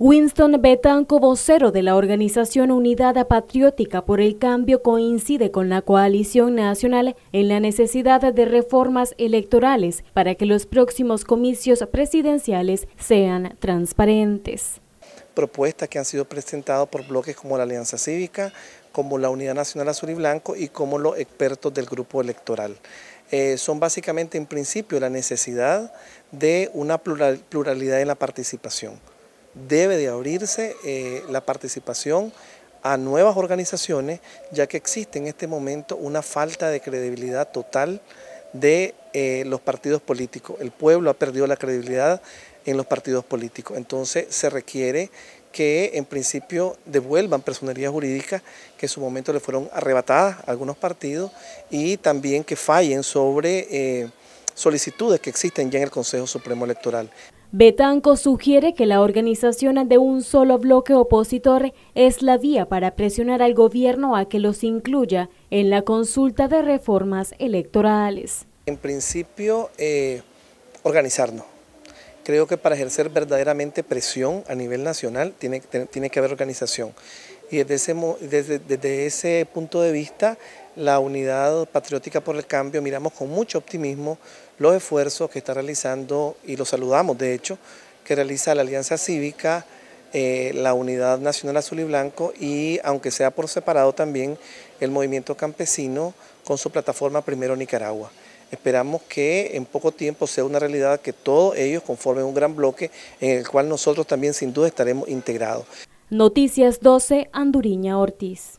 Winston Betanco, vocero de la organización Unidad Patriótica por el Cambio, coincide con la coalición nacional en la necesidad de reformas electorales para que los próximos comicios presidenciales sean transparentes. Propuestas que han sido presentadas por bloques como la Alianza Cívica, como la Unidad Nacional Azul y Blanco y como los expertos del grupo electoral. Eh, son básicamente en principio la necesidad de una pluralidad en la participación debe de abrirse eh, la participación a nuevas organizaciones, ya que existe en este momento una falta de credibilidad total de eh, los partidos políticos. El pueblo ha perdido la credibilidad en los partidos políticos. Entonces se requiere que en principio devuelvan personería jurídica que en su momento le fueron arrebatadas a algunos partidos y también que fallen sobre eh, solicitudes que existen ya en el Consejo Supremo Electoral. Betanco sugiere que la organización de un solo bloque opositor es la vía para presionar al gobierno a que los incluya en la consulta de reformas electorales. En principio, eh, organizarnos. Creo que para ejercer verdaderamente presión a nivel nacional tiene, tiene que haber organización y desde ese, desde, ese punto de vista la Unidad Patriótica por el Cambio miramos con mucho optimismo los esfuerzos que está realizando y los saludamos de hecho, que realiza la Alianza Cívica, eh, la Unidad Nacional Azul y Blanco y aunque sea por separado también el Movimiento Campesino con su plataforma Primero Nicaragua. Esperamos que en poco tiempo sea una realidad que todos ellos conformen un gran bloque en el cual nosotros también sin duda estaremos integrados. Noticias 12, Anduriña Ortiz.